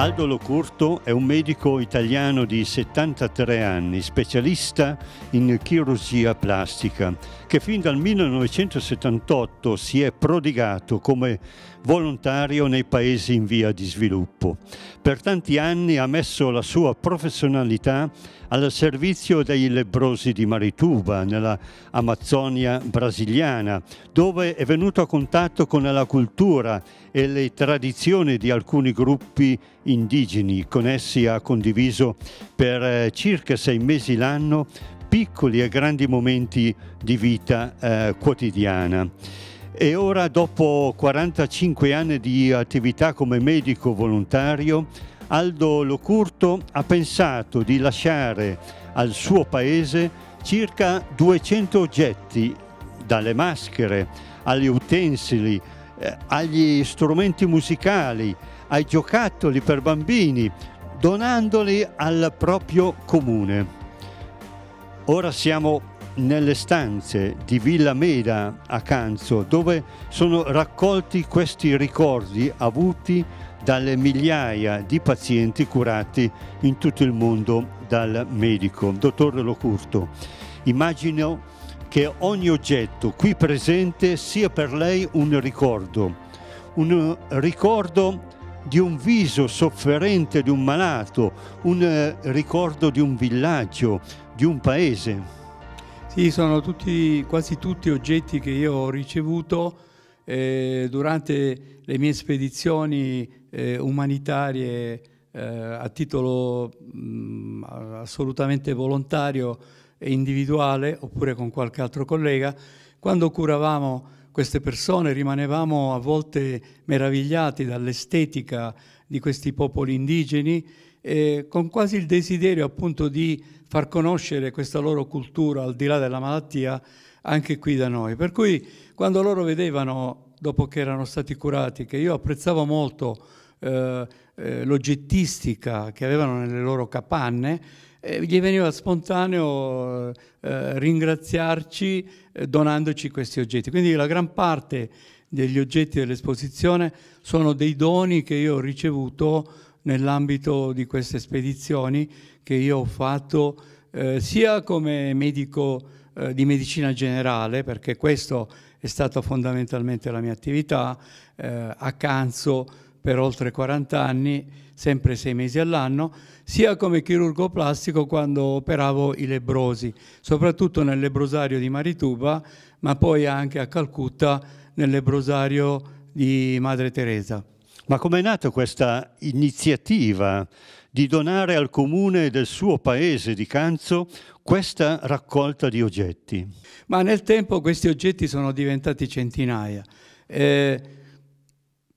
Aldo Locurto è un medico italiano di 73 anni, specialista in chirurgia plastica, che fin dal 1978 si è prodigato come volontario nei paesi in via di sviluppo. Per tanti anni ha messo la sua professionalità al servizio dei lebrosi di Marituba, nella Amazzonia brasiliana, dove è venuto a contatto con la cultura e le tradizioni di alcuni gruppi indigeni. Con essi ha condiviso per eh, circa sei mesi l'anno piccoli e grandi momenti di vita eh, quotidiana. E ora, dopo 45 anni di attività come medico volontario, Aldo Locurto ha pensato di lasciare al suo paese circa 200 oggetti, dalle maschere agli utensili, eh, agli strumenti musicali, ai giocattoli per bambini, donandoli al proprio comune. Ora siamo nelle stanze di Villa Meda a Canzo dove sono raccolti questi ricordi avuti dalle migliaia di pazienti curati in tutto il mondo dal medico, dottor Locurto. Immagino che ogni oggetto qui presente sia per lei un ricordo, un ricordo di un viso sofferente di un malato, un ricordo di un villaggio, di un paese. Sì, sono tutti, quasi tutti oggetti che io ho ricevuto eh, durante le mie spedizioni eh, umanitarie eh, a titolo mh, mm, assolutamente volontario e individuale oppure con qualche altro collega. Quando curavamo queste persone rimanevamo a volte meravigliati dall'estetica di questi popoli indigeni eh, con quasi il desiderio appunto di far conoscere questa loro cultura al di là della malattia anche qui da noi. Per cui quando loro vedevano, dopo che erano stati curati, che io apprezzavo molto eh, eh, l'oggettistica che avevano nelle loro capanne, eh, gli veniva spontaneo eh, ringraziarci eh, donandoci questi oggetti. Quindi la gran parte degli oggetti dell'esposizione sono dei doni che io ho ricevuto nell'ambito di queste spedizioni che io ho fatto eh, sia come medico eh, di medicina generale, perché questa è stata fondamentalmente la mia attività, eh, a Canzo per oltre 40 anni, sempre sei mesi all'anno, sia come chirurgo plastico quando operavo i lebrosi, soprattutto nel lebrosario di Marituba, ma poi anche a Calcutta nel lebrosario di Madre Teresa. Ma com'è nata questa iniziativa di donare al comune del suo paese di Canzo questa raccolta di oggetti? Ma nel tempo questi oggetti sono diventati centinaia. Eh,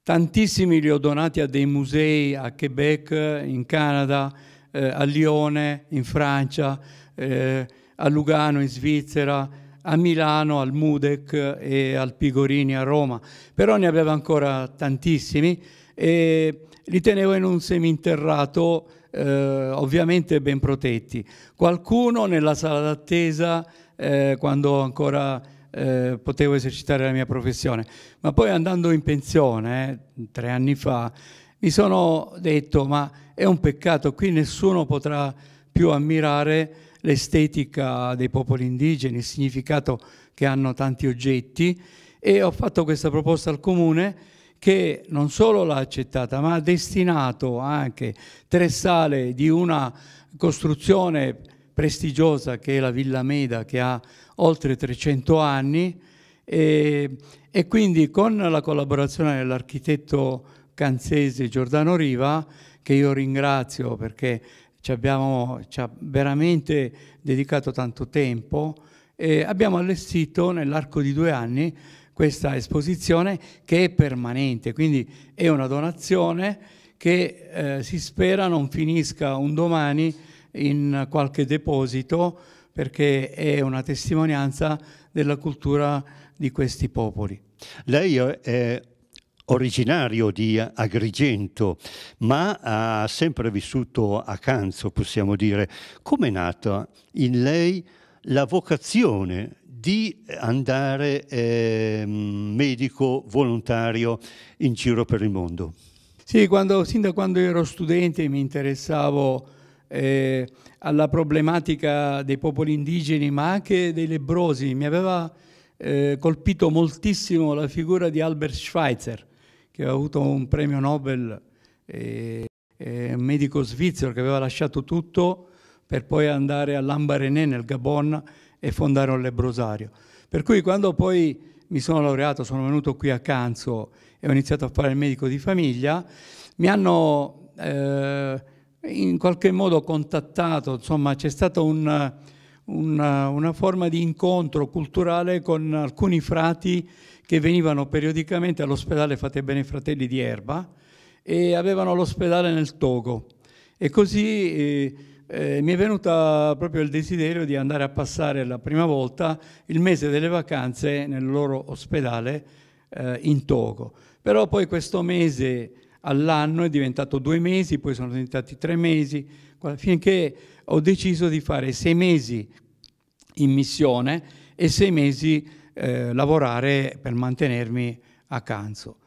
tantissimi li ho donati a dei musei a Quebec, in Canada, eh, a Lione, in Francia, eh, a Lugano, in Svizzera, a Milano, al Mudec e al Pigorini a Roma. Però ne aveva ancora tantissimi e li tenevo in un seminterrato eh, ovviamente ben protetti. Qualcuno nella sala d'attesa eh, quando ancora eh, potevo esercitare la mia professione, ma poi andando in pensione eh, tre anni fa mi sono detto ma è un peccato, qui nessuno potrà più ammirare l'estetica dei popoli indigeni, il significato che hanno tanti oggetti e ho fatto questa proposta al comune che non solo l'ha accettata, ma ha destinato anche tre sale di una costruzione prestigiosa che è la Villa Meda, che ha oltre 300 anni, e, e quindi con la collaborazione dell'architetto canzese Giordano Riva, che io ringrazio perché ci, abbiamo, ci ha veramente dedicato tanto tempo, eh, abbiamo allestito nell'arco di due anni questa esposizione che è permanente, quindi è una donazione che eh, si spera non finisca un domani in qualche deposito perché è una testimonianza della cultura di questi popoli. Lei è originario di Agrigento, ma ha sempre vissuto a Canzo, possiamo dire. Come è nata in lei la vocazione di andare eh, medico volontario in giro per il mondo? Sì, quando, sin da quando ero studente mi interessavo eh, alla problematica dei popoli indigeni, ma anche dei lebrosi. Mi aveva eh, colpito moltissimo la figura di Albert Schweitzer, che aveva avuto un premio Nobel, eh, eh, medico svizzero, che aveva lasciato tutto per poi andare a Lambaréné nel Gabon e fondare un lebbrosario. Per cui quando poi mi sono laureato, sono venuto qui a Canzo e ho iniziato a fare il medico di famiglia, mi hanno eh, in qualche modo contattato, insomma c'è stata un, una, una forma di incontro culturale con alcuni frati che venivano periodicamente all'ospedale Fate Bene Fratelli di Erba e avevano l'ospedale nel Togo. E così... Eh, eh, mi è venuto proprio il desiderio di andare a passare la prima volta il mese delle vacanze nel loro ospedale eh, in Togo. Però poi questo mese all'anno è diventato due mesi, poi sono diventati tre mesi, finché ho deciso di fare sei mesi in missione e sei mesi eh, lavorare per mantenermi a Canzo.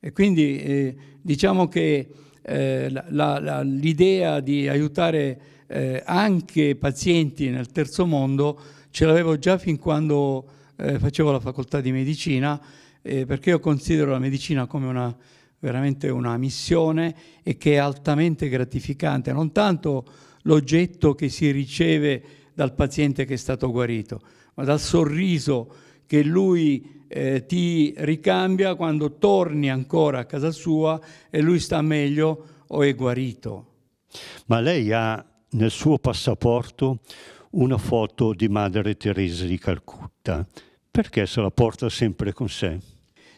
E quindi eh, diciamo che eh, l'idea di aiutare eh, anche pazienti nel terzo mondo ce l'avevo già fin quando eh, facevo la facoltà di medicina, eh, perché io considero la medicina come una, veramente una missione e che è altamente gratificante, non tanto l'oggetto che si riceve dal paziente che è stato guarito, ma dal sorriso che lui eh, ti ricambia quando torni ancora a casa sua e lui sta meglio o è guarito. Ma lei ha nel suo passaporto una foto di Madre Teresa di Calcutta. Perché se la porta sempre con sé?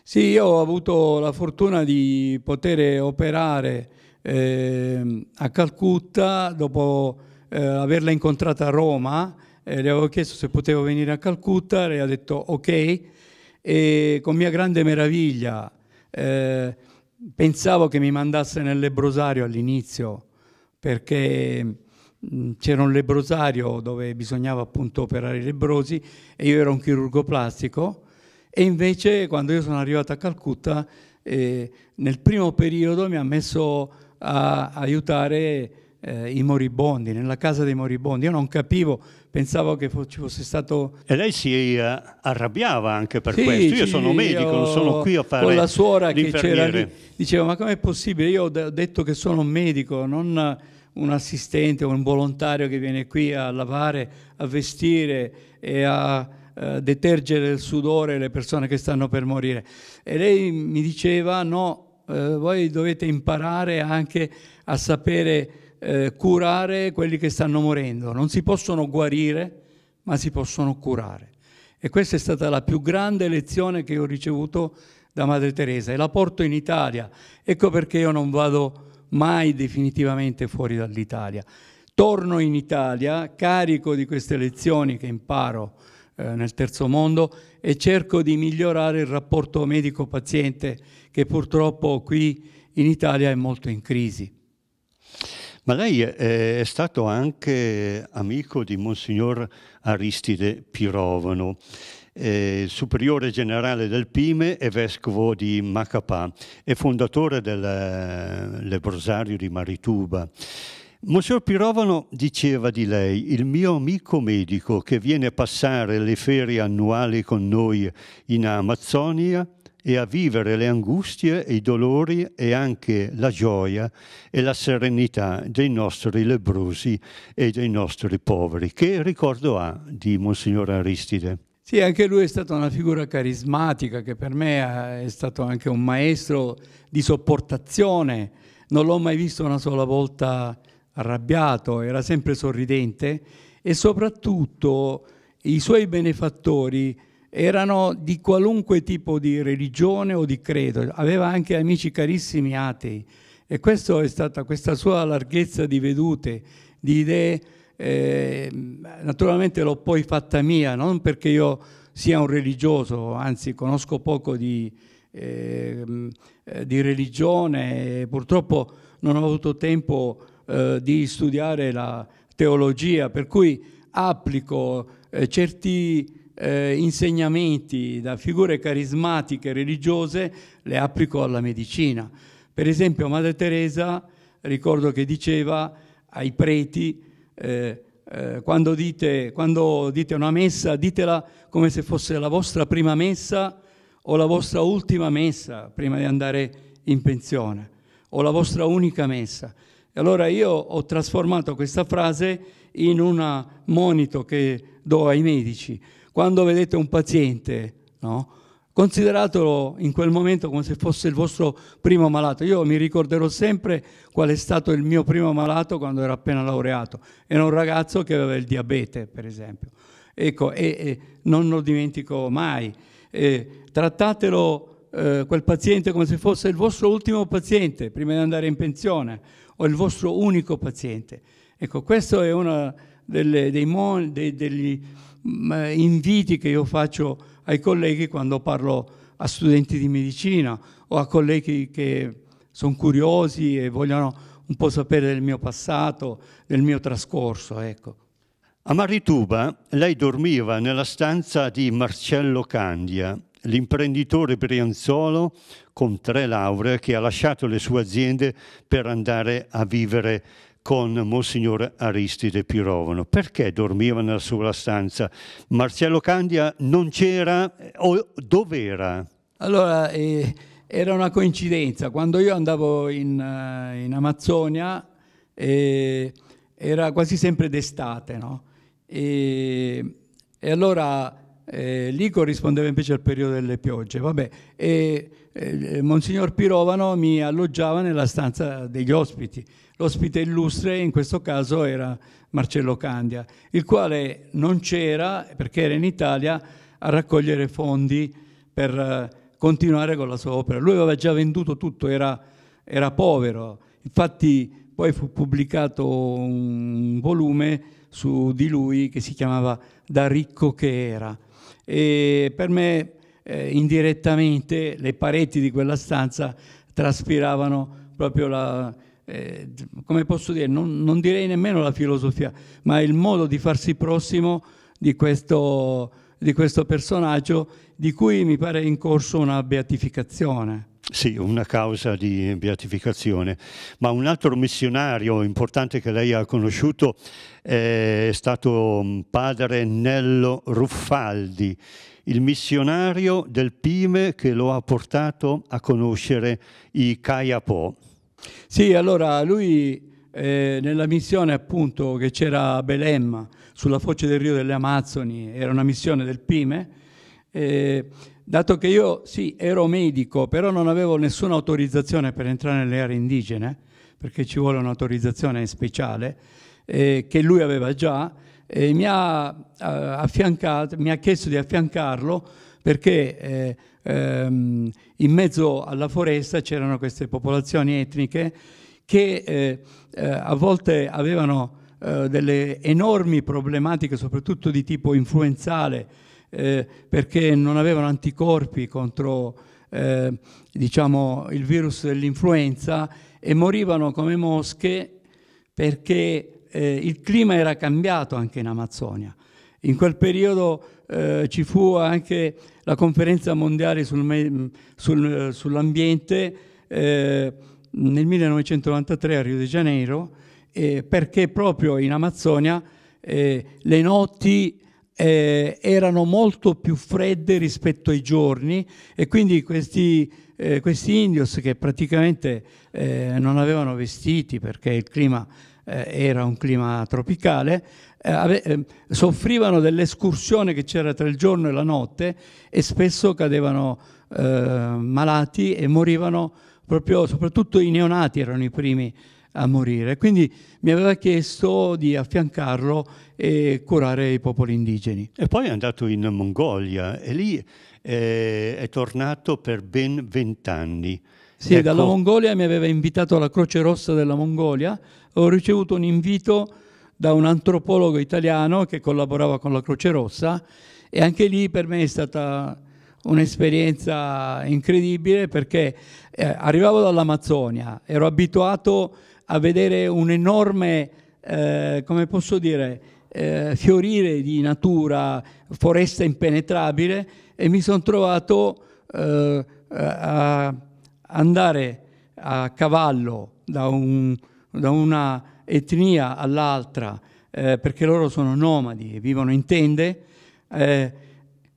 Sì, io ho avuto la fortuna di poter operare eh, a Calcutta dopo eh, averla incontrata a Roma. Eh, le avevo chiesto se potevo venire a Calcutta, lei ha detto ok e con mia grande meraviglia eh, pensavo che mi mandasse nel lebbrosario all'inizio perché Mm, c'era un lebrosario dove bisognava appunto operare i lebrosi e io ero un chirurgo plastico e invece quando io sono arrivato a Calcutta eh, nel primo periodo mi ha messo a aiutare eh, i moribondi, nella casa dei moribondi. Io non capivo, pensavo che ci fosse stato... E lei si eh, arrabbiava anche per sì, questo. Io sì, sono medico, non sono qui a fare Con la suora che c'era lì, diceva ma com'è possibile? Io ho detto che sono un medico, non un assistente o un volontario che viene qui a lavare, a vestire e a eh, detergere il sudore le persone che stanno per morire. E lei mi diceva no, eh, voi dovete imparare anche a sapere eh, curare quelli che stanno morendo. Non si possono guarire, ma si possono curare. E questa è stata la più grande lezione che ho ricevuto da Madre Teresa e la porto in Italia. Ecco perché io non vado mai definitivamente fuori dall'Italia. Torno in Italia carico di queste lezioni che imparo eh, nel terzo mondo e cerco di migliorare il rapporto medico-paziente che purtroppo qui in Italia è molto in crisi. Ma lei eh, è stato anche amico di Monsignor Aristide Pirovano eh, superiore generale del Pime e vescovo di Macapà e fondatore dell'Ebrosario eh, di Marituba. Monsignor Pirovano diceva di lei, il mio amico medico che viene a passare le ferie annuali con noi in Amazzonia e a vivere le angustie e i dolori e anche la gioia e la serenità dei nostri lebrosi e dei nostri poveri. Che ricordo ha di Monsignor Aristide? Sì, anche lui è stata una figura carismatica che per me è stato anche un maestro di sopportazione. Non l'ho mai visto una sola volta arrabbiato, era sempre sorridente e soprattutto i suoi benefattori erano di qualunque tipo di religione o di credo, aveva anche amici carissimi atei e questa è stata questa sua larghezza di vedute, di idee eh, naturalmente l'ho poi fatta mia, non perché io sia un religioso, anzi conosco poco di, ehm, eh, di religione, purtroppo non ho avuto tempo eh, di studiare la teologia, per cui applico eh, certi eh, insegnamenti da figure carismatiche religiose, le applico alla medicina. Per esempio Madre Teresa ricordo che diceva ai preti eh, eh, quando, dite, quando dite una messa, ditela come se fosse la vostra prima messa o la vostra ultima messa prima di andare in pensione, o la vostra unica messa. E allora io ho trasformato questa frase in un monito che do ai medici. Quando vedete un paziente, no? Consideratelo in quel momento come se fosse il vostro primo malato. Io mi ricorderò sempre qual è stato il mio primo malato quando ero appena laureato. Era un ragazzo che aveva il diabete, per esempio. Ecco, e, e non lo dimentico mai. E, trattatelo eh, quel paziente come se fosse il vostro ultimo paziente prima di andare in pensione o il vostro unico paziente. Ecco, questo è uno dei, dei, degli mh, mm, inviti che io faccio ai colleghi quando parlo a studenti di medicina o a colleghi che sono curiosi e vogliono un po' sapere del mio passato, del mio trascorso. Ecco. A Marituba lei dormiva nella stanza di Marcello Candia, l'imprenditore brianzolo con tre lauree che ha lasciato le sue aziende per andare a vivere con Monsignor Aristide Pirovano. Perché dormiva nella sola stanza? Marcello Candia non c'era eh, o dov'era? Allora, eh, era una coincidenza. Quando io andavo in, eh, in Amazzonia eh, era quasi sempre d'estate, no? E, e allora eh, lì corrispondeva invece al periodo delle piogge. Vabbè, e, eh, Monsignor Pirovano mi alloggiava nella stanza degli ospiti. L'ospite illustre in questo caso era Marcello Candia, il quale non c'era perché era in Italia a raccogliere fondi per eh, continuare con la sua opera. Lui aveva già venduto tutto, era, era povero. Infatti poi fu pubblicato un volume su di lui che si chiamava Da ricco che era e per me eh, indirettamente le pareti di quella stanza traspiravano proprio la, eh, come posso dire, non, non, direi nemmeno la filosofia, ma il modo di farsi prossimo di questo, di questo personaggio di cui mi pare in corso una beatificazione. Sì, una causa di beatificazione. Ma un altro missionario importante che lei ha conosciuto eh, è stato mm, padre Nello Ruffaldi, il missionario del Pime che lo ha portato a conoscere i Kayapò. Sì, allora lui eh, nella missione appunto che c'era a Belem, sulla foce del Rio delle Amazzoni, era una missione del Pime, eh, dato che io sì, ero medico, però non avevo nessuna autorizzazione per entrare nelle aree indigene, perché ci vuole un'autorizzazione speciale, eh, che lui aveva già, eh, mi, ha, eh, mi, ha, chiesto di affiancarlo perché eh, ehm, in mezzo alla foresta c'erano queste popolazioni etniche che eh, eh, a volte avevano delle enormi problematiche, soprattutto di tipo influenzale, eh, perché non avevano anticorpi contro eh, diciamo, il virus dell'influenza e morivano come mosche perché eh, il clima era cambiato anche in Amazzonia. In quel periodo eh, ci fu anche la conferenza mondiale sul, sul, sull'ambiente eh, nel 1993 a Rio de Janeiro perché proprio in Amazzonia eh, le notti eh, erano molto più fredde rispetto ai giorni e quindi questi, eh, questi indios che praticamente eh, non avevano vestiti perché il clima eh, era un clima tropicale, eh, eh, soffrivano dell'escursione che c'era tra il giorno e la notte e spesso cadevano malati e morivano proprio, soprattutto i neonati erano i primi a morire. Quindi mi aveva chiesto di affiancarlo e curare i popoli indigeni. E poi è andato in Mongolia e lì eh, è tornato per ben vent'anni. Sì, ecco... dalla Mongolia mi aveva invitato alla Croce Rossa della Mongolia. Ho ricevuto un invito da un antropologo italiano che collaborava con la Croce Rossa e anche lì per me è stata un'esperienza incredibile perché eh, arrivavo dall'Amazzonia, ero abituato a a vedere un enorme, eh, come posso dire, eh, fiorire di natura, foresta impenetrabile e mi sono trovato eh, a andare a cavallo da, un, da una etnia all'altra, eh, perché loro sono nomadi, e vivono in tende, eh,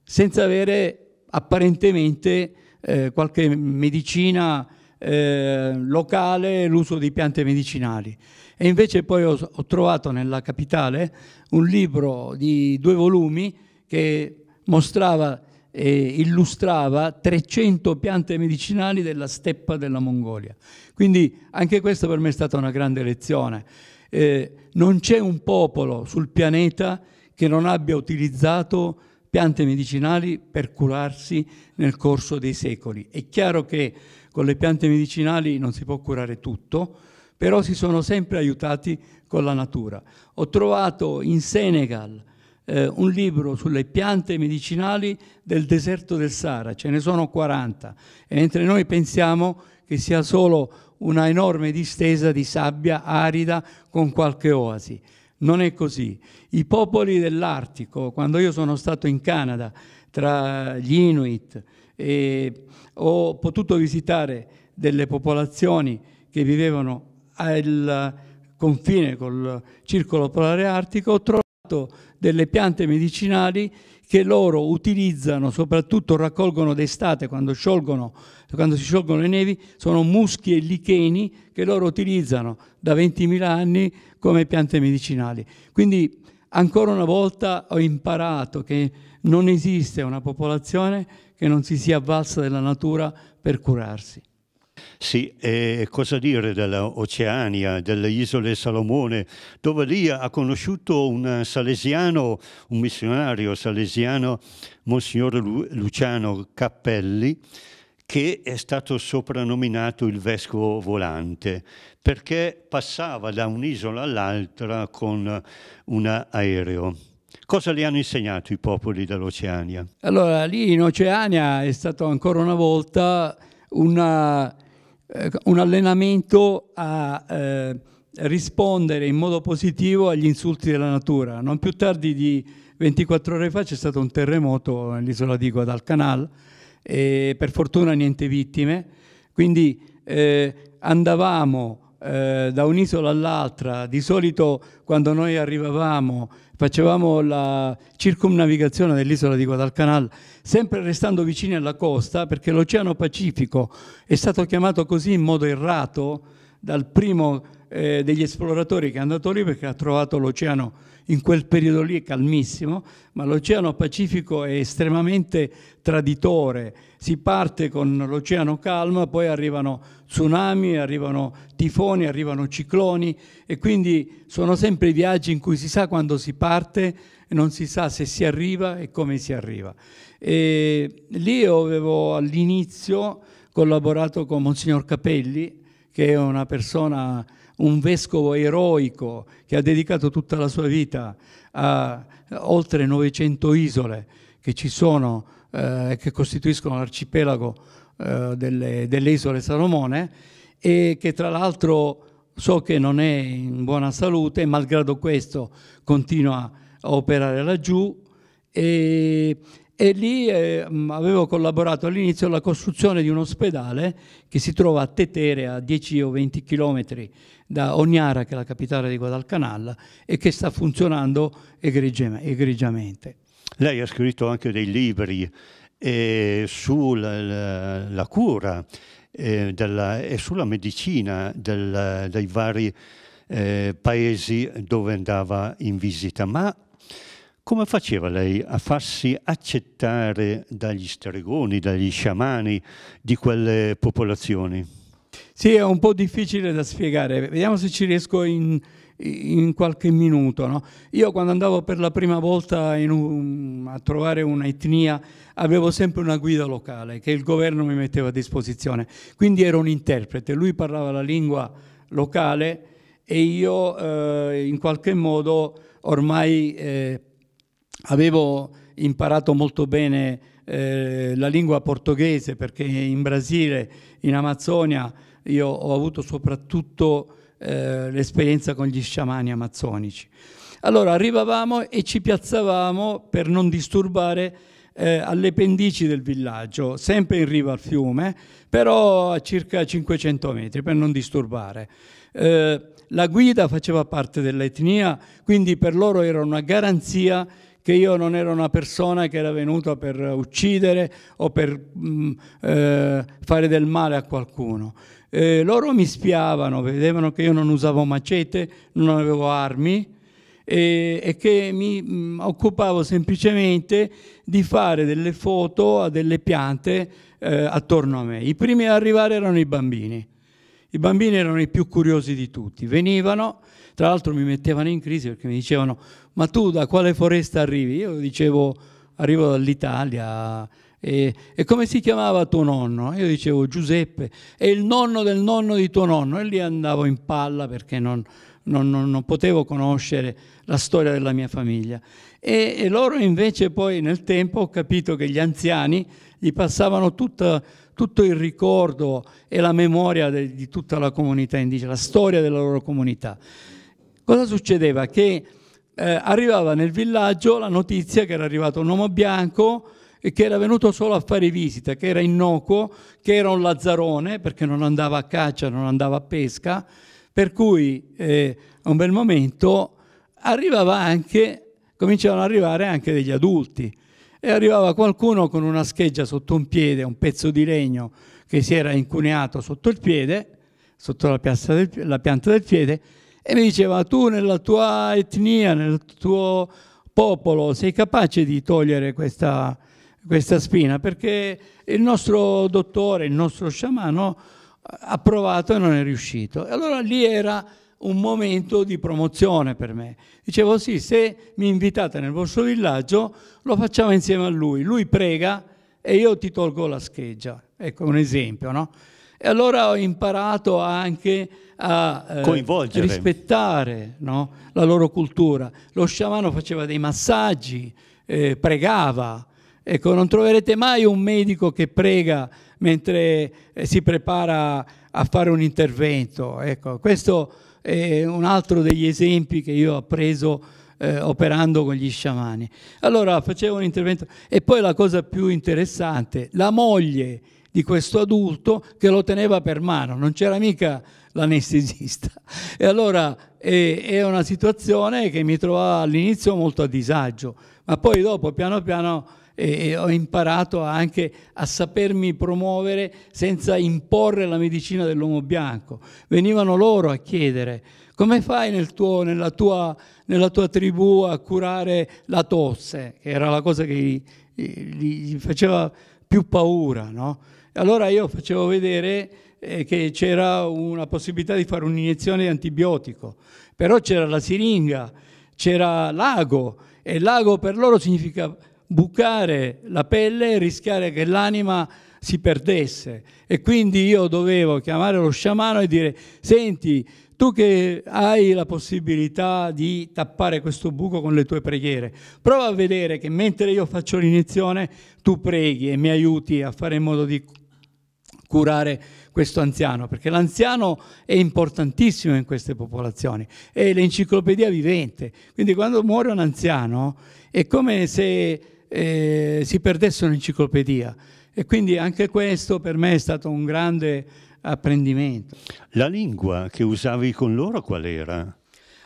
senza avere apparentemente eh, qualche medicina eh, locale l'uso di piante medicinali. E invece poi ho, ho trovato nella capitale un libro di due volumi che mostrava e illustrava 300 piante medicinali della steppa della Mongolia. Quindi anche questa per me è stata una grande lezione. Eh, non c'è un popolo sul pianeta che non abbia utilizzato piante medicinali per curarsi nel corso dei secoli. È chiaro che con le piante medicinali non si può curare tutto, però si sono sempre aiutati con la natura. Ho trovato in Senegal eh, un libro sulle piante medicinali del deserto del Sahara, ce ne sono 40, e mentre noi pensiamo che sia solo una enorme distesa di sabbia arida con qualche oasi. Non è così. I popoli dell'Artico, quando io sono stato in Canada tra gli Inuit e ho potuto visitare delle popolazioni che vivevano al confine col circolo polare artico, ho trovato delle piante medicinali che loro utilizzano, soprattutto raccolgono d'estate quando, sciolgono, quando si sciolgono le nevi, sono muschi e licheni che loro utilizzano da 20.000 anni come piante medicinali. Quindi ancora una volta ho imparato che non esiste una popolazione che non si sia avvalsa della natura per curarsi. Sì, e cosa dire dell'Oceania, delle isole Salomone, dove lì ha conosciuto un salesiano, un missionario salesiano, Monsignor Lu Luciano Cappelli, che è stato soprannominato il vescovo volante, perché passava da un'isola all'altra con un aereo. Cosa gli hanno insegnato i popoli dell'Oceania? Allora, lì in Oceania è stato ancora una volta una, eh, un allenamento a eh, rispondere in modo positivo agli insulti della natura. Non più tardi di 24 ore fa c'è stato un terremoto nell'isola di Guadalcanal e per fortuna niente vittime, quindi eh, andavamo eh, da un'isola all'altra, di solito quando noi arrivavamo facevamo la circumnavigazione dell'isola di Guadalcanal, sempre restando vicini alla costa, perché l'Oceano Pacifico è stato chiamato così in modo errato dal primo eh, degli esploratori che è andato lì perché ha trovato l'oceano in quel periodo lì calmissimo, ma l'Oceano Pacifico è estremamente traditore, si parte con l'oceano calmo, poi arrivano tsunami, arrivano tifoni, arrivano cicloni e quindi sono sempre i viaggi in cui si sa quando si parte e non si sa se si arriva e come si arriva. E lì avevo all'inizio collaborato con Monsignor Capelli, che è una persona, un vescovo eroico che ha dedicato tutta la sua vita a oltre 900 isole che ci sono eh, che costituiscono l'arcipelago eh, delle, delle, isole Salomone e che tra l'altro so che non è in buona salute, malgrado questo continua a operare laggiù e, e lì eh, avevo collaborato all'inizio alla costruzione di un ospedale che si trova a Tetere a 10 o 20 chilometri da Ognara, che è la capitale di Guadalcanal, e che sta funzionando egregiamente. Lei ha scritto anche dei libri eh, sulla la, eh, la cura eh, della, e sulla medicina del, dei vari eh, paesi dove andava in visita, ma come faceva lei a farsi accettare dagli stregoni, dagli sciamani di quelle popolazioni? Sì, è un po' difficile da spiegare, vediamo se ci riesco in in qualche minuto. No? Io quando andavo per la prima volta un, mm, a trovare un'etnia avevo sempre una guida locale che il governo mi metteva a disposizione, quindi ero un interprete, lui parlava la lingua locale e io eh, in qualche modo ormai eh, avevo imparato molto bene eh, la lingua portoghese perché in Brasile, in Amazzonia, io ho avuto soprattutto eh, l'esperienza con gli sciamani amazzonici. Allora arrivavamo e ci piazzavamo per non disturbare eh, alle pendici del villaggio, sempre in riva al fiume, però a circa 500 metri per non disturbare. Eh, la guida faceva parte dell'etnia, quindi per loro era una garanzia che io non ero una persona che era venuta per uccidere o per mh, mm, eh, fare del male a qualcuno eh, loro mi spiavano, vedevano che io non usavo macete, non avevo armi e, e che mi mh, mm, occupavo semplicemente di fare delle foto a delle piante eh, attorno a me. I primi ad arrivare erano i bambini. I bambini erano i più curiosi di tutti, venivano, tra l'altro mi mettevano in crisi perché mi dicevano ma tu da quale foresta arrivi? Io dicevo arrivo dall'Italia, e, e, come si chiamava tuo nonno? Io dicevo Giuseppe, è il nonno del nonno di tuo nonno e lì andavo in palla perché non, non, non, non potevo conoscere la storia della mia famiglia. E, e, loro invece poi nel tempo ho capito che gli anziani gli passavano tutta, tutto il ricordo e la memoria de, di tutta la comunità indigena, la storia della loro comunità. Cosa succedeva? Che eh, arrivava nel villaggio la notizia che era arrivato un uomo bianco, che era venuto solo a fare visita, che era innocuo, che era un lazzarone perché non andava a caccia, non andava a pesca, per cui eh, a un bel momento arrivava anche, cominciavano ad arrivare anche degli adulti e arrivava qualcuno con una scheggia sotto un piede, un pezzo di legno che si era incuneato sotto il piede, sotto la, del, la pianta del piede, e mi diceva tu nella tua etnia, nel tuo popolo sei capace di togliere questa, questa spina, perché il nostro dottore, il nostro sciamano ha provato e non è riuscito. E allora lì era un momento di promozione per me. Dicevo sì, se mi invitate nel vostro villaggio lo facciamo insieme a lui, lui prega e io ti tolgo la scheggia. Ecco un esempio, no? E allora ho imparato anche a eh, rispettare no? la loro cultura. Lo sciamano faceva dei massaggi, eh, pregava, Ecco, non troverete mai un medico che prega mentre eh, si prepara a fare un intervento. Ecco, questo è un altro degli esempi che io ho preso eh, operando con gli sciamani. Allora facevo un intervento e poi la cosa più interessante, la moglie di questo adulto che lo teneva per mano, non c'era mica l'anestesista. E allora eh, è una situazione che mi trovava all'inizio molto a disagio, ma poi dopo piano piano e ho imparato anche a sapermi promuovere senza imporre la medicina dell'uomo bianco. Venivano loro a chiedere come fai nel tuo, nella, tua, nella, tua, tribù a curare la tosse, che era la cosa che gli, faceva più paura. No? Allora io facevo vedere eh, che c'era una possibilità di fare un'iniezione di antibiotico, però c'era la siringa, c'era l'ago e l'ago per loro significa bucare la pelle e rischiare che l'anima si perdesse. E quindi io dovevo chiamare lo sciamano e dire, senti, tu che hai la possibilità di tappare questo buco con le tue preghiere, prova a vedere che mentre io faccio l'iniezione, tu preghi e mi aiuti a fare in modo di curare questo anziano, perché l'anziano è importantissimo in queste popolazioni, è l'enciclopedia vivente. Quindi quando muore un anziano è come se eh, si perdesse un'enciclopedia. E quindi anche questo per me è stato un grande apprendimento. La lingua che usavi con loro qual era?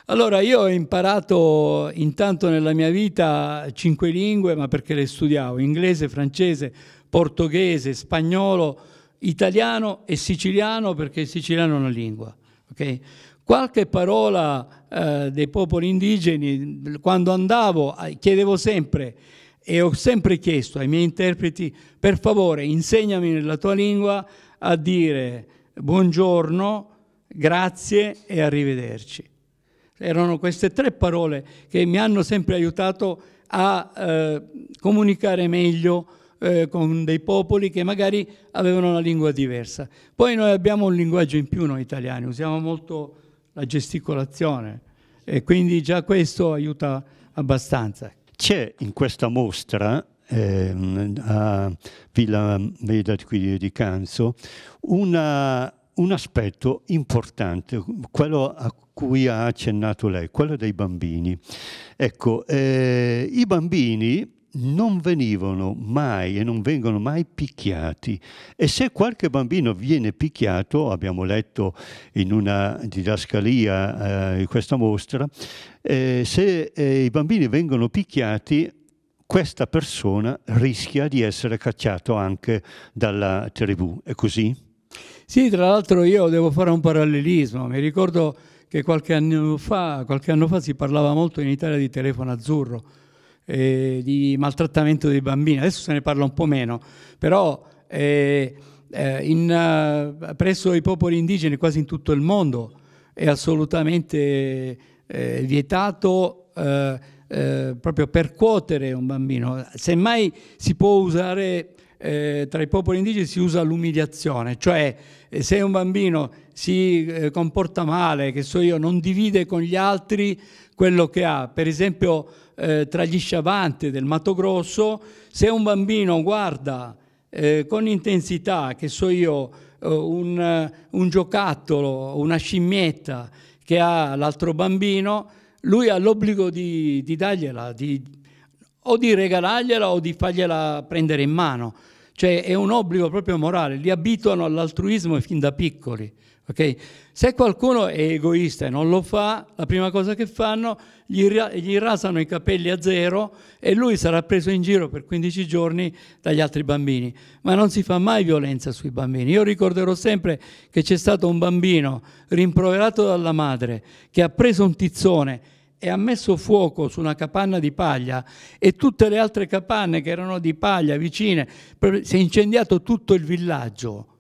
Allora, io ho imparato intanto nella mia vita cinque lingue, ma perché le studiavo, inglese, francese, portoghese, spagnolo, italiano e siciliano, perché il siciliano è una lingua. Okay? Qualche parola eh, dei popoli indigeni, quando andavo eh, chiedevo sempre e ho sempre chiesto ai miei interpreti, per favore insegnami nella tua lingua a dire buongiorno, grazie e arrivederci. Erano queste tre parole che mi hanno sempre aiutato a eh, comunicare meglio eh, con dei popoli che magari avevano una lingua diversa. Poi noi abbiamo un linguaggio in più noi italiani, usiamo molto la gesticolazione e quindi già questo aiuta abbastanza. C'è in questa mostra eh, a Villa Meda qui di Canzo una, un aspetto importante, quello a cui ha accennato lei, quello dei bambini. Ecco, eh, i bambini non venivano mai e non vengono mai picchiati. E se qualche bambino viene picchiato, abbiamo letto in una didascalia eh, in questa mostra, eh, se eh, i bambini vengono picchiati, questa persona rischia di essere cacciato anche dalla tribù. È così? Sì, tra l'altro io devo fare un parallelismo. Mi ricordo che qualche anno fa, qualche anno fa si parlava molto in Italia di telefono azzurro eh, di maltrattamento dei bambini, adesso se ne parla un po' meno, però eh, eh in, eh, presso i popoli indigeni quasi in tutto il mondo è assolutamente eh, vietato proprio percuotere un bambino, semmai si può usare eh, tra i popoli indigeni si usa l'umiliazione, cioè eh, se un bambino si eh, comporta male, che so io, non divide con gli altri quello che ha. Per esempio eh, tra gli sciavanti del Mato Grosso, se un bambino guarda eh, con intensità, che so io, eh, un, eh, un giocattolo, una scimmietta che ha l'altro bambino, lui ha l'obbligo di, di dargliela, di, o di regalargliela o di fargliela prendere in mano. Cioè è un obbligo proprio morale, li abituano all'altruismo fin da piccoli. Okay? Se qualcuno è egoista e non lo fa, la prima cosa che fanno gli, gli rasano i capelli a zero e lui sarà preso in giro per 15 giorni dagli altri bambini. Ma non si fa mai violenza sui bambini. Io ricorderò sempre che c'è stato un bambino rimproverato dalla madre che ha preso un tizzone e ha messo fuoco su una capanna di paglia e tutte le altre capanne che erano di paglia vicine, si è incendiato tutto il villaggio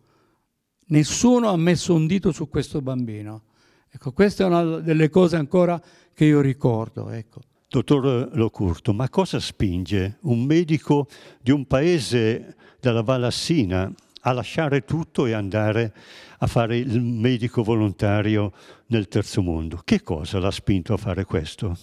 Nessuno ha messo un dito su questo bambino. Ecco, questa è una delle cose ancora che io ricordo. Ecco. Dottor Locurto, ma cosa spinge un medico di un paese della Valassina a lasciare tutto e andare a fare il medico volontario nel terzo mondo? Che cosa l'ha spinto a fare questo?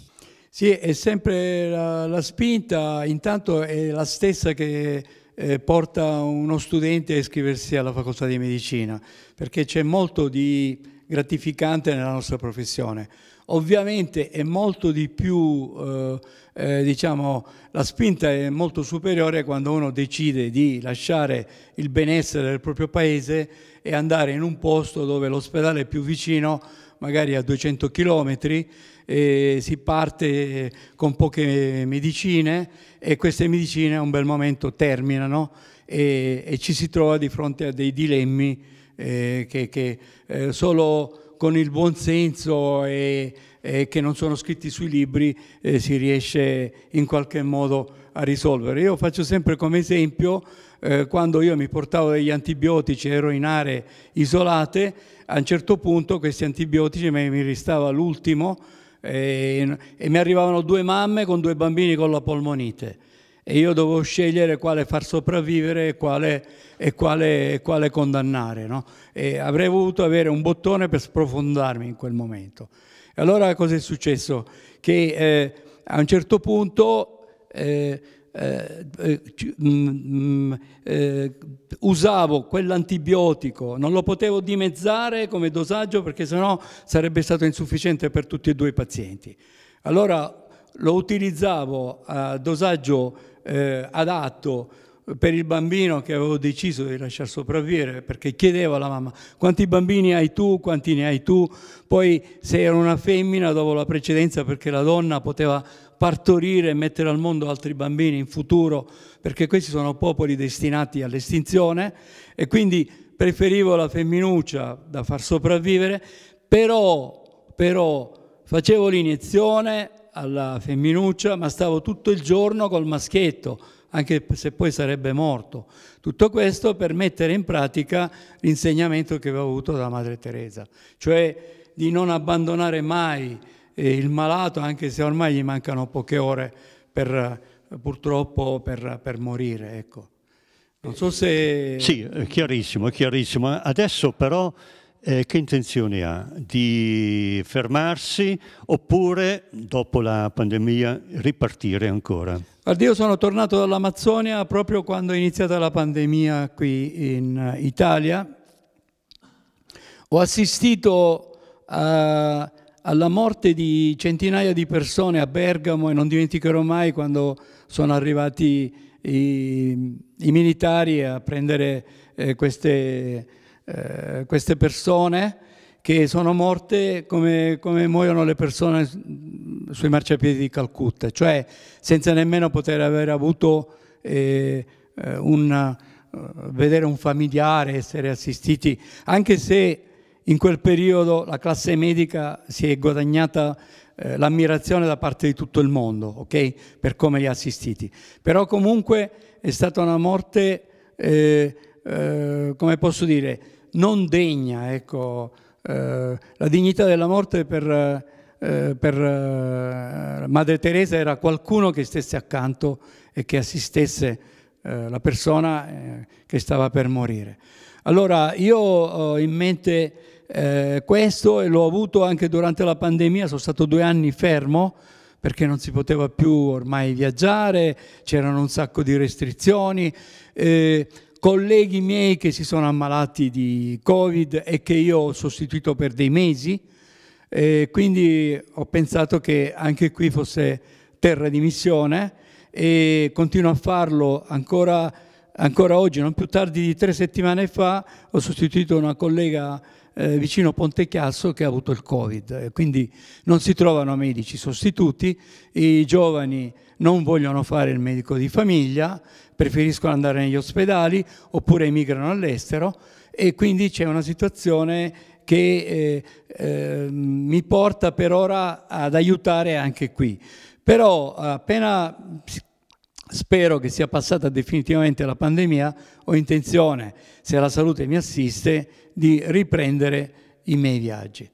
Sì, è sempre la, la spinta, intanto è la stessa che eh, porta uno studente a iscriversi alla facoltà di medicina, perché c'è molto di gratificante nella nostra professione. Ovviamente è molto di più, eh, eh, diciamo, la spinta è molto superiore quando uno decide di lasciare il benessere del proprio paese e andare in un posto dove l'ospedale è più vicino, magari a 200 chilometri, eh, si parte con poche medicine e queste medicine a un bel momento terminano e, e ci si trova di fronte a dei dilemmi eh, che, che eh, solo con il buon senso e, e, che non sono scritti sui libri eh, si riesce in qualche modo a risolvere. Io faccio sempre come esempio eh, quando io mi portavo degli antibiotici, ero in aree isolate, a un certo punto questi antibiotici mi restava l'ultimo e, e mi arrivavano due mamme con due bambini con la polmonite e io dovevo scegliere quale far sopravvivere e quale, e quale, quale condannare. No? E avrei voluto avere un bottone per sprofondarmi in quel momento. E allora cosa è successo? Che eh, a un certo punto eh, eh, eh, mm, mm, eh, usavo quell'antibiotico, non lo potevo dimezzare come dosaggio perché sennò sarebbe stato insufficiente per tutti e due i pazienti. Allora lo utilizzavo a dosaggio eh, adatto per il bambino che avevo deciso di lasciare sopravvivere perché chiedevo alla mamma quanti bambini hai tu, quanti ne hai tu, poi se era una femmina dopo la precedenza perché la donna poteva partorire e mettere al mondo altri bambini in futuro, perché questi sono popoli destinati all'estinzione e quindi preferivo la femminuccia da far sopravvivere, però, però facevo l'iniezione alla femminuccia, ma stavo tutto il giorno col maschietto, anche se poi sarebbe morto. Tutto questo per mettere in pratica l'insegnamento che avevo avuto da Madre Teresa, cioè di non abbandonare mai il malato, anche se ormai gli mancano poche ore per, eh, purtroppo per, per morire. Ecco. Non so se... Sì, è chiarissimo, è chiarissimo. Adesso però eh, che intenzione ha? Di fermarsi oppure, dopo la pandemia, ripartire ancora? Guarda, io sono tornato dall'Amazzonia proprio quando è iniziata la pandemia qui in Italia. Ho assistito a alla morte di centinaia di persone a Bergamo e non dimenticherò mai quando sono arrivati i, i militari a prendere eh, queste, eh, queste, persone che sono morte come, come, muoiono le persone sui marciapiedi di Calcutta, cioè senza nemmeno poter aver avuto eh, eh un, eh, vedere un familiare, essere assistiti, anche se in quel periodo la classe medica si è guadagnata eh, l'ammirazione da parte di tutto il mondo, okay? per come li ha assistiti. Però comunque è stata una morte, eh, eh, come posso dire, non degna, ecco, eh, la dignità della morte per, eh, per eh, Madre Teresa era qualcuno che stesse accanto e che assistesse la persona che stava per morire. Allora io ho in mente eh, questo e l'ho avuto anche durante la pandemia, sono stato due anni fermo perché non si poteva più ormai viaggiare, c'erano un sacco di restrizioni, eh, colleghi miei che si sono ammalati di Covid e che io ho sostituito per dei mesi, eh, quindi ho pensato che anche qui fosse terra di missione e continuo a farlo ancora, ancora oggi, non più tardi di tre settimane fa ho sostituito una collega eh, vicino Pontecasso che ha avuto il Covid. Quindi non si trovano medici sostituti, i giovani non vogliono fare il medico di famiglia, preferiscono andare negli ospedali oppure emigrano all'estero e quindi c'è una situazione che eh, eh, mi porta per ora ad aiutare anche qui. Però appena spero che sia passata definitivamente la pandemia, ho intenzione, se la salute mi assiste, di riprendere i miei viaggi.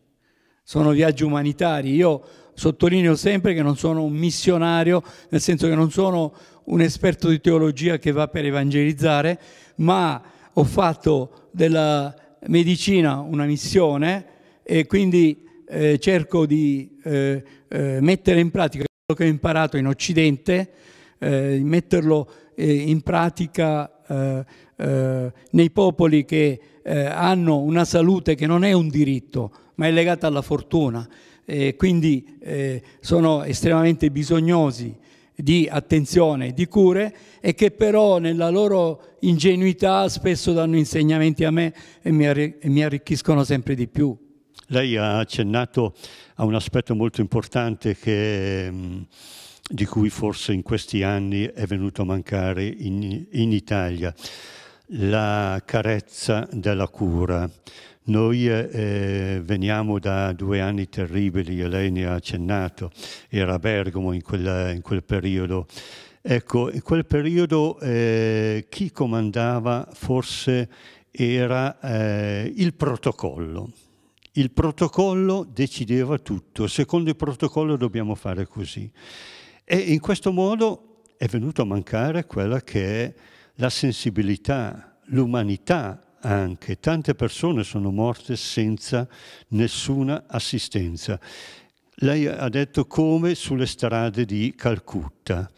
Sono viaggi umanitari, io sottolineo sempre che non sono un missionario, nel senso che non sono un esperto di teologia che va per evangelizzare, ma ho fatto della medicina una missione e quindi eh, cerco di eh, eh, mettere in pratica quello che ho imparato in Occidente, eh, metterlo eh, in pratica eh, eh, nei popoli che eh, hanno una salute che non è un diritto, ma è legata alla fortuna. E quindi eh, sono estremamente bisognosi di attenzione, di cure e che però nella loro ingenuità spesso danno insegnamenti a me e mi arricchiscono sempre di più. Lei ha accennato a un aspetto molto importante che, mm, di cui forse in questi anni è venuto a mancare in, in Italia, la carezza della cura. Noi eh, eh veniamo da due anni terribili, e lei ne ha accennato, era a Bergamo in, quella, in quel periodo. Ecco, in quel periodo eh, chi comandava forse era eh, il protocollo. Il protocollo decideva tutto, secondo il protocollo dobbiamo fare così. E in questo modo è venuto a mancare quella che è la sensibilità, l'umanità anche. Tante persone sono morte senza nessuna assistenza. Lei ha detto come sulle strade di Calcutta.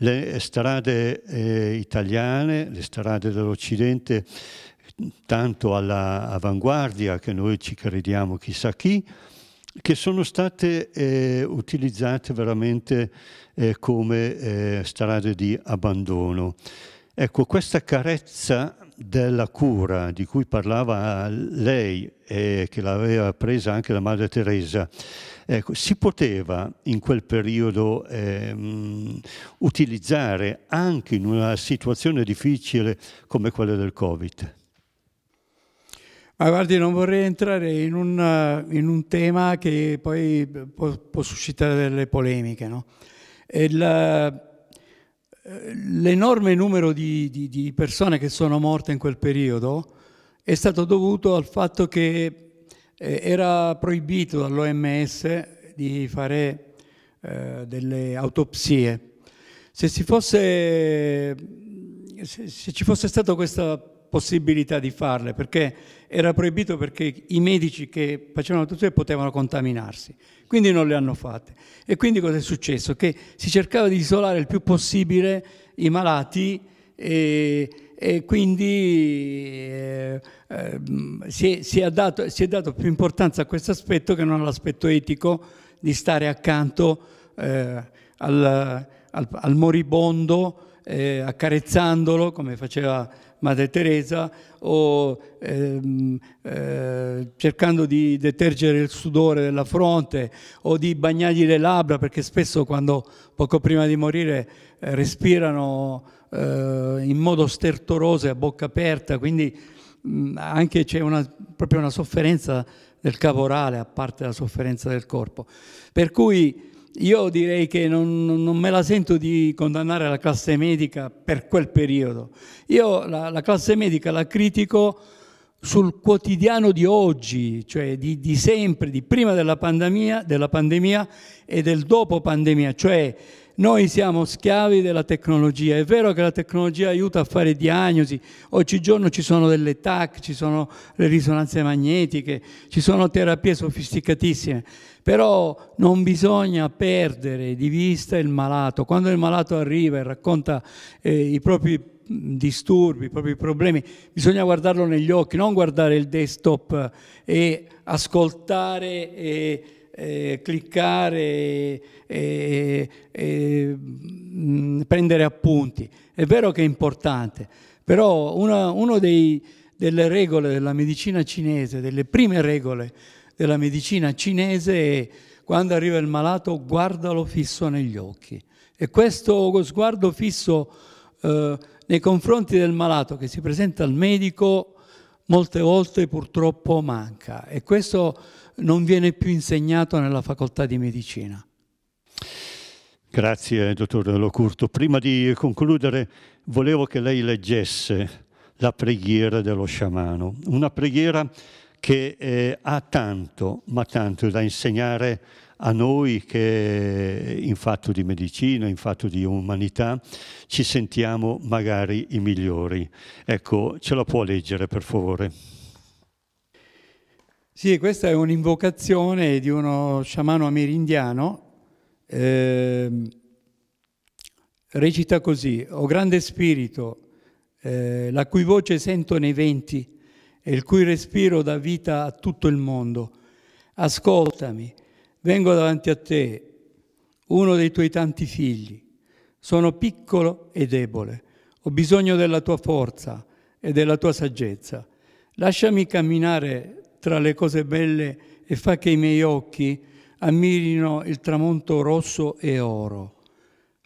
Le strade eh, italiane, le strade dell'Occidente, tanto all'avanguardia che noi ci crediamo chissà chi, che sono state eh, utilizzate veramente eh, come eh, strade di abbandono. Ecco, questa carezza della cura di cui parlava lei e che l'aveva presa anche la Madre Teresa, ecco, si poteva in quel periodo ehm, utilizzare anche in una situazione difficile come quella del Covid? Ma guardi, non vorrei entrare in un, in un tema che poi può, può suscitare delle polemiche. No? Il, l'enorme numero di, di, di, persone che sono morte in quel periodo è stato dovuto al fatto che eh, era proibito dall'OMS di fare eh, delle autopsie. Se, fosse, se, se, ci fosse stata questa possibilità di farle, perché era proibito perché i medici che facevano tutto potevano contaminarsi, quindi non le hanno fatte. E quindi cosa è successo? Che si cercava di isolare il più possibile i malati e, e quindi eh, eh, si, è, si, è dato, si, è, dato, più importanza a questo aspetto che non all'aspetto etico di stare accanto eh, al, al, al, moribondo, eh, accarezzandolo come faceva Madre Teresa o ehm, eh, cercando di detergere il sudore della fronte o di bagnargli le labbra perché spesso quando poco prima di morire eh, respirano eh, in modo stertoroso e a bocca aperta, quindi mh, mm, anche c'è una, proprio una sofferenza del caporale, a parte la sofferenza del corpo. Per cui io direi che non, non, me la sento di condannare la classe medica per quel periodo. Io la, la classe medica la critico sul quotidiano di oggi, cioè di, di sempre, di prima della pandemia, della pandemia e del dopo pandemia, cioè noi siamo schiavi della tecnologia. È vero che la tecnologia aiuta a fare diagnosi, oggigiorno ci sono delle TAC, ci sono le risonanze magnetiche, ci sono terapie sofisticatissime, però non bisogna perdere di vista il malato. Quando il malato arriva e racconta eh, i propri disturbi, i propri problemi, bisogna guardarlo negli occhi, non guardare il desktop eh, e ascoltare e, e cliccare e, e, e mh, prendere appunti. È vero che è importante, però una delle regole della medicina cinese, delle prime regole, della medicina cinese è quando arriva il malato guardalo fisso negli occhi. E questo sguardo fisso eh, nei confronti del malato che si presenta al medico molte volte purtroppo manca e questo non viene più insegnato nella facoltà di medicina. Grazie dottor Locurto. Prima di concludere volevo che lei leggesse la preghiera dello sciamano, una preghiera che eh, ha tanto, ma tanto da insegnare a noi che in fatto di medicina, in fatto di umanità, ci sentiamo magari i migliori. Ecco, ce la può leggere per favore. Sì, questa è un'invocazione di uno sciamano amerindiano. Eh, recita così, ho grande spirito, eh, la cui voce sento nei venti e il cui respiro dà vita a tutto il mondo. Ascoltami, vengo davanti a te, uno dei tuoi tanti figli. Sono piccolo e debole, ho bisogno della tua forza e della tua saggezza. Lasciami camminare tra le cose belle e fa che i miei occhi ammirino il tramonto rosso e oro.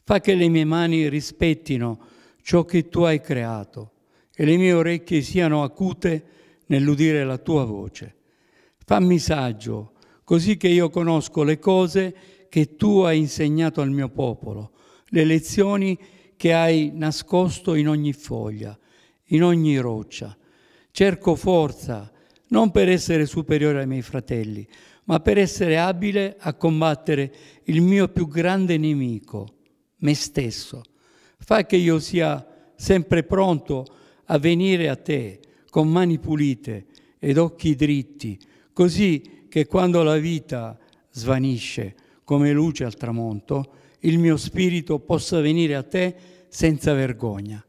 Fa che le mie mani rispettino ciò che tu hai creato e le mie orecchie siano acute nell'udire la tua voce. Fammi saggio, così che io conosco le cose che tu hai insegnato al mio popolo, le lezioni che hai nascosto in ogni foglia, in ogni roccia. Cerco forza, non per essere superiore ai miei fratelli, ma per essere abile a combattere il mio più grande nemico, me stesso. Fa che io sia sempre pronto a venire a te, con mani pulite ed occhi dritti, così che quando la vita svanisce come luce al tramonto, il mio spirito possa venire a te senza vergogna.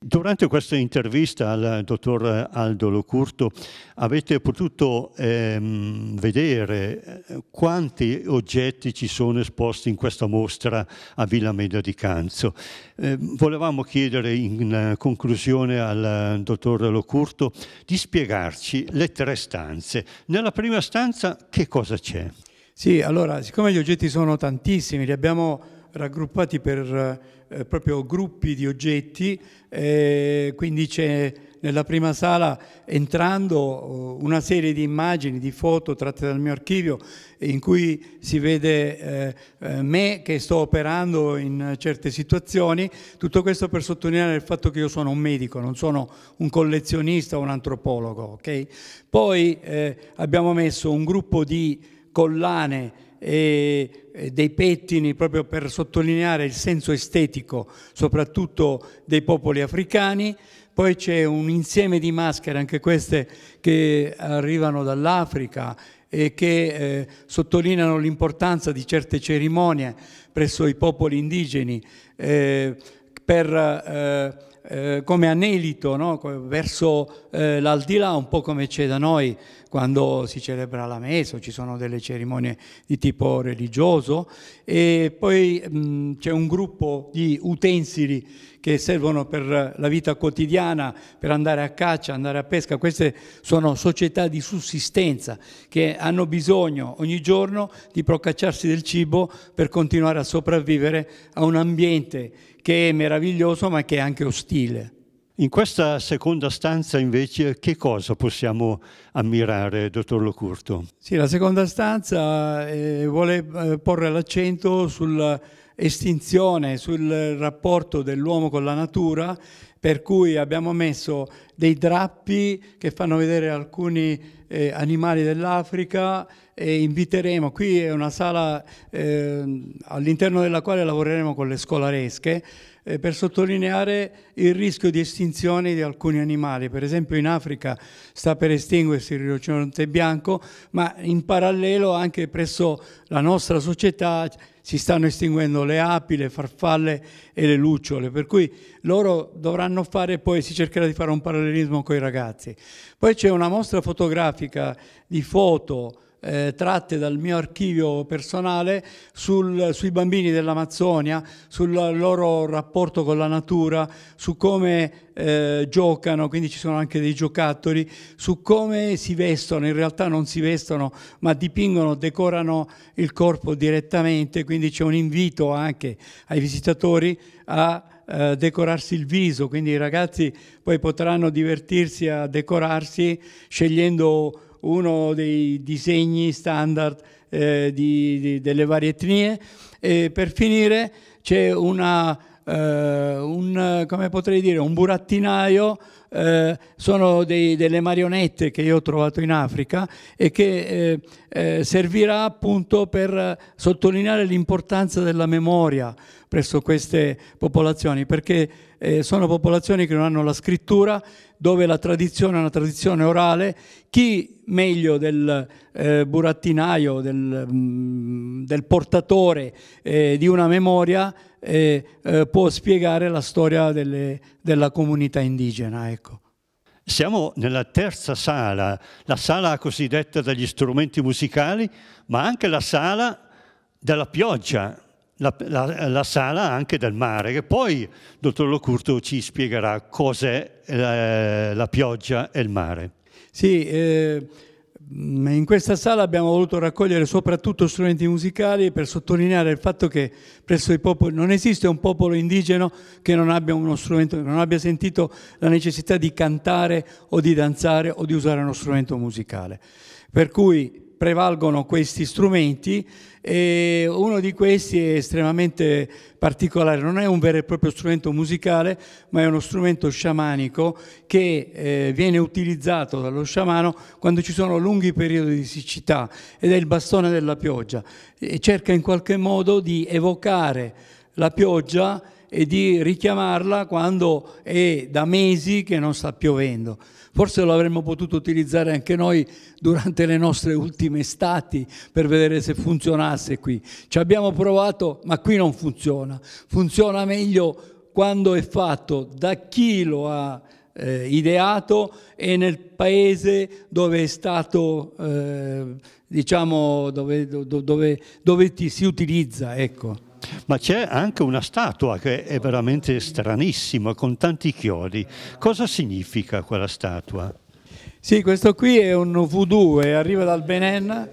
Durante questa intervista al dottor Aldo Locurto avete potuto ehm, vedere eh, quanti oggetti ci sono esposti in questa mostra a Villa Media di Canzo. Eh, volevamo chiedere in conclusione al dottor Locurto di spiegarci le tre stanze. Nella prima stanza che cosa c'è? Sì, allora, siccome gli oggetti sono tantissimi, li abbiamo raggruppati per eh, proprio gruppi di oggetti, eh, quindi c'è nella prima sala entrando eh, una serie di immagini, di foto tratte dal mio archivio in cui si vede eh, eh, me che sto operando in certe situazioni, tutto questo per sottolineare il fatto che io sono un medico, non sono un collezionista o un antropologo. Okay? Poi eh, abbiamo messo un gruppo di collane e eh, dei pettini proprio per sottolineare il senso estetico soprattutto dei popoli africani, poi c'è un insieme di maschere, anche queste che arrivano dall'Africa e che eh, sottolineano l'importanza di certe cerimonie presso i popoli indigeni eh, per eh, eh, come anelito no? verso eh, l'aldilà, un po' come c'è da noi quando si celebra la messa, ci sono delle cerimonie di tipo religioso e poi c'è un gruppo di utensili che servono per la vita quotidiana, per andare a caccia, andare a pesca. Queste sono società di sussistenza che hanno bisogno ogni giorno di procacciarsi del cibo per continuare a sopravvivere a un ambiente che è meraviglioso ma che è anche ostile. In questa seconda stanza invece che cosa possiamo ammirare, dottor Locurto? Sì, la seconda stanza eh, vuole eh, porre l'accento sull'estinzione, sul rapporto dell'uomo con la natura, per cui abbiamo messo dei drappi che fanno vedere alcuni eh, animali dell'Africa e inviteremo, qui è una sala eh, all'interno della quale lavoreremo con le scolaresche eh, per sottolineare il rischio di estinzione di alcuni animali, per esempio in Africa sta per estinguersi il rinoceronte bianco, ma in parallelo anche presso la nostra società si stanno estinguendo le api, le farfalle e le lucciole, per cui loro dovranno fare poi, si cercherà di fare un parallelismo con i ragazzi. Poi c'è una mostra fotografica di foto eh, tratte dal mio archivio personale sul, sui bambini dell'Amazzonia, sul loro rapporto con la natura, su come eh, giocano, quindi ci sono anche dei giocattoli, su come si vestono, in realtà non si vestono ma dipingono, decorano il corpo direttamente, quindi c'è un invito anche ai visitatori a eh, decorarsi il viso, quindi i ragazzi poi potranno divertirsi a decorarsi scegliendo uno dei disegni standard eh, di, di, delle varie etnie. E per finire c'è una, eh, un, come potrei dire, un burattinaio, eh, sono dei, delle marionette che io ho trovato in Africa e che eh, eh, servirà appunto per eh, sottolineare l'importanza della memoria, presso queste popolazioni, perché eh, sono popolazioni che non hanno la scrittura, dove la tradizione è una tradizione orale. Chi meglio del eh, burattinaio, del, mh, mm, del portatore eh, di una memoria, eh, eh, può spiegare la storia delle, della comunità indigena? Ecco. Siamo nella terza sala, la sala cosiddetta degli strumenti musicali, ma anche la sala della pioggia, la, la, la, sala anche del mare, che poi il dottor Locurto ci spiegherà cos'è la, eh, la, pioggia e il mare. Sì, eh, in questa sala abbiamo voluto raccogliere soprattutto strumenti musicali per sottolineare il fatto che presso i popoli non esiste un popolo indigeno che non abbia uno strumento, che non abbia sentito la necessità di cantare o di danzare o di usare uno strumento musicale. Per cui prevalgono questi strumenti e uno di questi è estremamente particolare, non è un vero e proprio strumento musicale, ma è uno strumento sciamanico che eh, viene utilizzato dallo sciamano quando ci sono lunghi periodi di siccità ed è il bastone della pioggia e cerca in qualche modo di evocare la pioggia e di richiamarla quando è da mesi che non sta piovendo. Forse lo avremmo potuto utilizzare anche noi durante le nostre ultime estati per vedere se funzionasse qui. Ci abbiamo provato, ma qui non funziona. Funziona meglio quando è fatto da chi lo ha eh, ideato e nel paese dove è stato, eh, diciamo, dove, dove, dove, dove ti si utilizza, ecco ma c'è anche una statua che è veramente stranissima, con tanti chiodi. Cosa significa quella statua? Sì, questo qui è un voodoo, arriva dal Benen,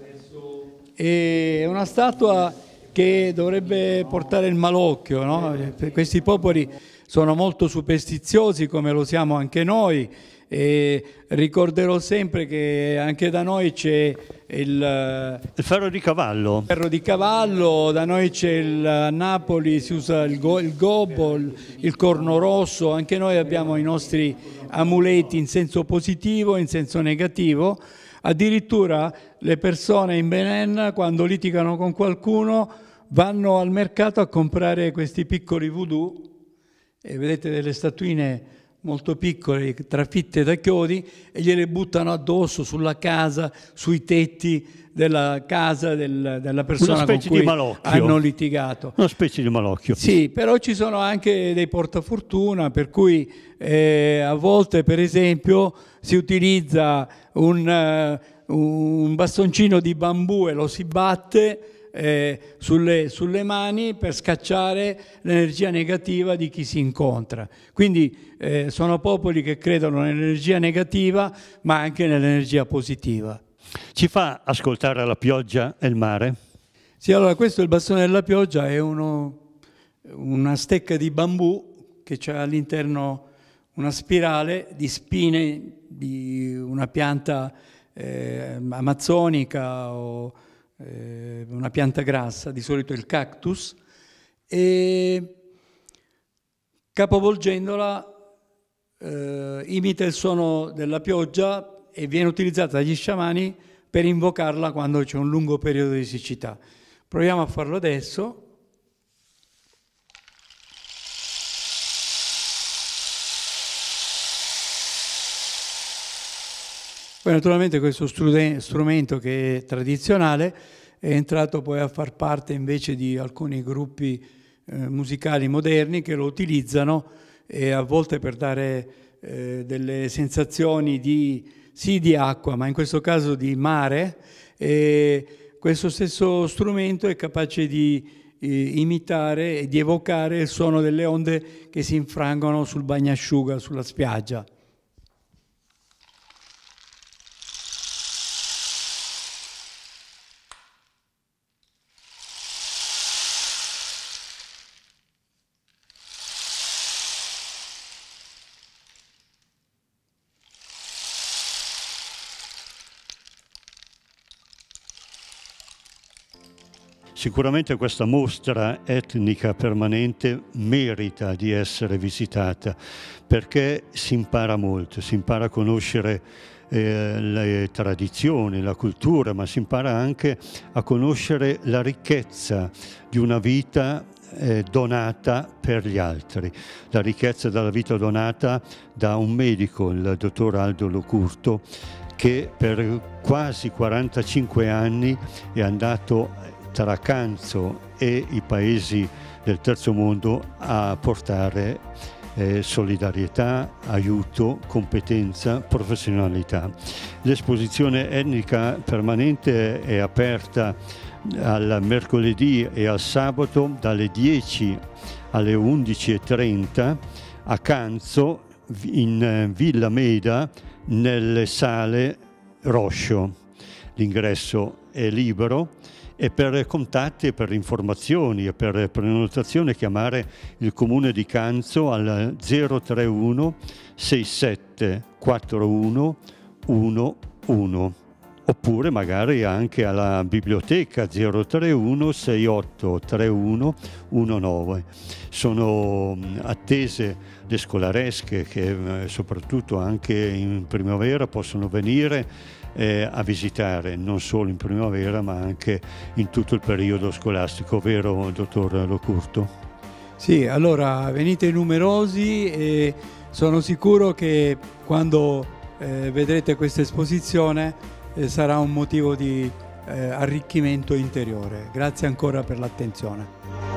è una statua che dovrebbe portare il malocchio. No? Questi popoli sono molto superstiziosi come lo siamo anche noi e ricorderò sempre che anche da noi c'è il, il ferro di cavallo. Ferro di cavallo, da noi c'è il Napoli, si usa il, go, il gobbo, il, il corno rosso, anche noi abbiamo i nostri amuleti in senso positivo in senso negativo. Addirittura le persone in Benen quando litigano con qualcuno vanno al mercato a comprare questi piccoli voodoo e vedete delle statuine molto piccole, trafitte da chiodi, e gliele buttano addosso sulla casa, sui tetti della casa del, della persona con cui hanno litigato. Una specie di malocchio. Sì, però ci sono anche dei portafortuna, per cui eh, a volte, per esempio, si utilizza un, uh, un bastoncino di bambù e lo si batte eh, sulle, sulle, mani per scacciare l'energia negativa di chi si incontra. Quindi eh, sono popoli che credono nell'energia negativa ma anche nell'energia positiva. Ci fa ascoltare la pioggia e il mare? Sì, allora questo è il bastone della pioggia, è uno, una stecca di bambù che c'è all'interno una spirale di spine di una pianta eh, amazzonica o eh, una pianta grassa, di solito il cactus, e capovolgendola eh, imita il suono della pioggia e viene utilizzata dagli sciamani per invocarla quando c'è un lungo periodo di siccità. Proviamo a farlo adesso. Poi naturalmente questo strumento che è tradizionale è entrato poi a far parte invece di alcuni gruppi eh, musicali moderni che lo utilizzano e a volte per dare eh, delle sensazioni di, sì di acqua, ma in questo caso di mare. E questo stesso strumento è capace di eh, imitare e di evocare il suono delle onde che si infrangono sul bagnasciuga, sulla spiaggia. Sicuramente questa mostra etnica permanente merita di essere visitata perché si impara molto, si impara a conoscere eh, le tradizioni, la cultura, ma si impara anche a conoscere la ricchezza di una vita eh, donata per gli altri. La ricchezza della vita donata da un medico, il dottor Aldo Locurto, che per quasi 45 anni è andato a tra Canzo e i paesi del terzo mondo a portare eh, solidarietà, aiuto, competenza, professionalità. L'esposizione etnica permanente è aperta al mercoledì e al sabato dalle 10 alle 11.30 a Canzo in eh, Villa Meda nelle sale Roscio. L'ingresso è libero e per contatti e per informazioni e per prenotazione chiamare il comune di Canzo al 031 67 41 11 oppure magari anche alla biblioteca 031 68 31 19. Sono attese le scolaresche che eh, soprattutto anche in primavera possono venire eh, a visitare non solo in primavera ma anche in tutto il periodo scolastico, vero dottor Locurto? Sì, allora venite numerosi e sono sicuro che quando eh, vedrete questa esposizione eh, sarà un motivo di eh, arricchimento interiore. Grazie ancora per l'attenzione.